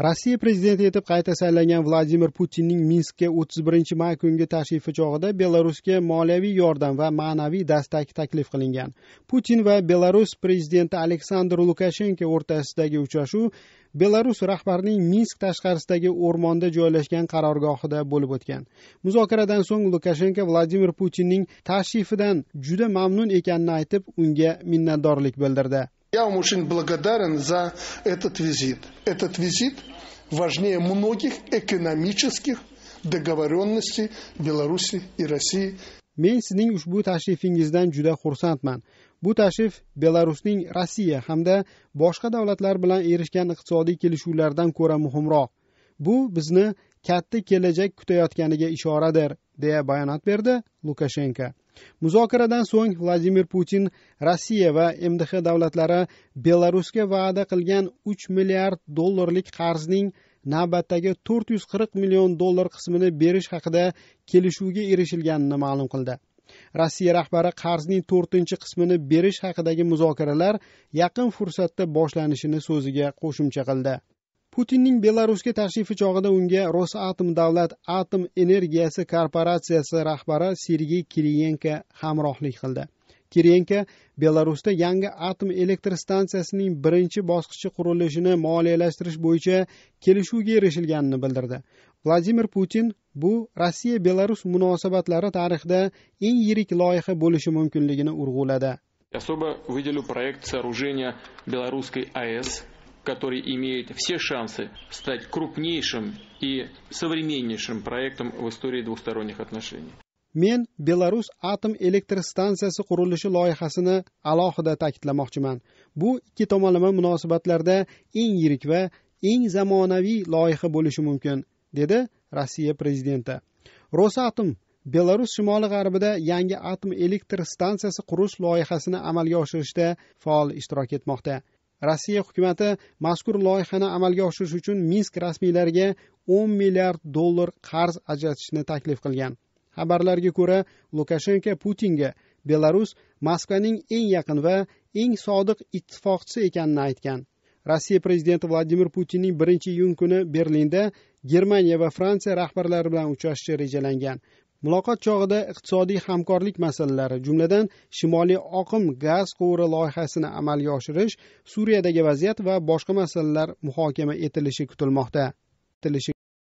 rossiya prezidenti etib qayta saylangan vladimir putinning minskka o'ttiz birinchi may kungi tashrifi chog'ida belarusga moliyaviy yordam va ma'naviy dastak taklif qilingan putin va belarus prezidenti aleksandr lukashenko o'rtasidagi uchrashuv belarus rahbarining minsk tashqarisidagi o'rmonda joylashgan qarorgohida bo'lib o'tgan muzokaradan so'ng lukashenko vladimir putinning tashrifidan juda mamnun ekanini aytib unga minnatdorlik bildirdi Я вам очень благодарен за этот визит. Этот визит важнее многих экономических договоренностей Беларуси и России. Мен сізнің ұшбу тәшрифіңізден жүді құрсантман. Бу тәшриф Беларусьнинг Россия, хамда башқа давлатлар билан ерішкен иқтисади келішулерден көрі мұхымрақ. Бу бізні кәтті кележек күтеятканыға ишарадыр, дея баянат берді Лукашенко. muzokaradan so'ng vladimir putin rossiya va mdh davlatlari belarusga va'da qilgan uch milliard dollarlik qarzning navbatdagi to'rt yuz qirq million dollar qismini berish haqida kelishuvga erishilganini ma'lum qildi rossiya rahbari qarzning to'rtinchi qismini berish haqidagi muzokaralar yaqin fursatda boshlanishini so'ziga qo'shimcha qildi putinning belarusga tashrifi chog'ida unga rosatom davlat atom energiyasi korporatsiyasi rahbari sergey kiriyenko hamrohlik qildi kiriyenko belarusda yangi atom elektr stansiyasining birinchi bosqichi qurilishini moliyalashtirish bo'yicha kelishuvga erishilganini bildirdi vladimir putin bu rossiya belarus munosabatlari tarixida eng yirik loyiha bo'lishi mumkinligini urg'uladi особо выделю проект сооружения белорусской аэс который имеет все шансы стать крупнейшим и современнейшим проектом в истории двусторонних отношений. Мен Беларус атом электростанциясы курулышы лайхасыны алахыда тактламақчыман. Бу ики томалама мунасыбатларда ин ерик ва ин заманави лайхы болышы мүмкін, деді Россия президенті. Росатом Беларус шымалы ғарбыда янги атом электростанциясы курулыш лайхасыны амалия ашырышты фаал иштырак етмақты. rossiya hukumati mazkur loyihani amalga oshirish uchun minsk rasmiylariga o'n milliard dollar qarz ajratishni taklif qilgan xabarlarga ko'ra lukashenko putinga belarus moskvaning eng yaqin va eng sodiq ittifoqchisi ekanini aytgan rossiya prezidenti vladimir putinning birinchi iyun kuni berlinda germaniya va fransiya rahbarlari bilan uchrashishi rejalangan muloqot chog'ida iqtisodiy hamkorlik masalalari jumladan shimoliy oqim gaz quvuri loyihasini amalga oshirish suriyadagi vaziyat va boshqa masalalar muhokama etilishi kutilmoqda